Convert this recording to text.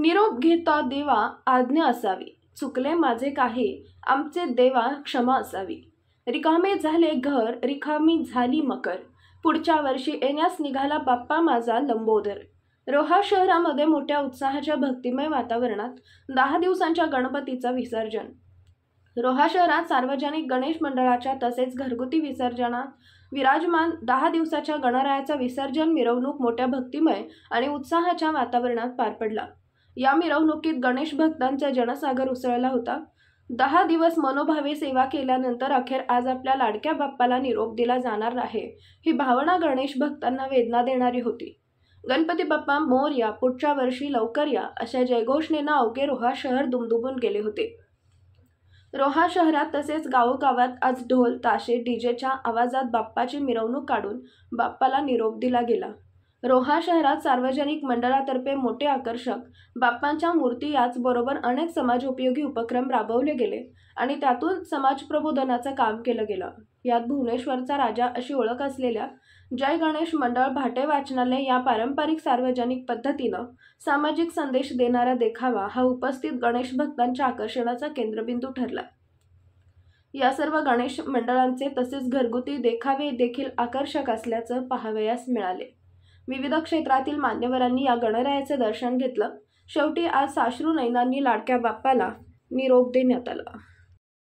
निरोप घेता देवा आज्ञा असावी चुकले माझे काही आमचे देवा क्षमा असावी रिकामे झाले घर रिकामी झाली मकर पुढच्या वर्षी येण्यास निघाला बाप्पा माझा लंबोदर रोहा शहरामध्ये मोठ्या उत्साहाच्या भक्तिमय वातावरणात दहा दिवसांच्या गणपतीचं विसर्जन रोहा शहरात सार्वजनिक गणेश मंडळाच्या तसेच घरगुती विसर्जनात विराजमान दहा दिवसाच्या गणरायाचा विसर्जन मिरवणूक मोठ्या भक्तिमय आणि उत्साहाच्या वातावरणात पार पडला या मिरवणुकीत गणेश भक्तांचा जनसागर उसळला होता दहा दिवस मनोभावे सेवा केल्यानंतर अखेर आज आपल्या लाडक्या बाप्पाला निरोप दिला जाणार आहे ही भावना गणेश भक्तांना वेदना देणारी होती गणपती बाप्पा मोर या पुढच्या वर्षी लवकर या अशा जयघोषणेनं अवघे रोहा शहर दुमदुमून गेले होते रोहा शहरात तसेच गावोगावात आज ढोल ताशे डीजेच्या आवाजात बाप्पाची मिरवणूक काढून बाप्पाला निरोप दिला गेला रोहा शहरात सार्वजनिक मंडळातर्फे मोठे आकर्षक बाप्पांच्या मूर्ती याचबरोबर अनेक समाजोपयोगी उपक्रम राबवले गेले आणि त्यातून समाज प्रबोधनाचं काम केलं गेलं यात भुवनेश्वरचा राजा अशी ओळख असलेल्या जय गणेश मंडळ भाटे वाचनालय या पारंपरिक सार्वजनिक पद्धतीनं सामाजिक संदेश देणारा देखावा हा उपस्थित गणेश भक्तांच्या आकर्षणाचा केंद्रबिंदू ठरला या सर्व गणेश मंडळांचे तसेच घरगुती देखावे देखील आकर्षक असल्याचं पाहावयास मिळाले विविध क्षेत्रातील मान्यवरांनी या गणरायाचे दर्शन घेतलं शेवटी आज साश्रू नैनांनी लाडक्या बाप्पाला निरोप देण्यात आला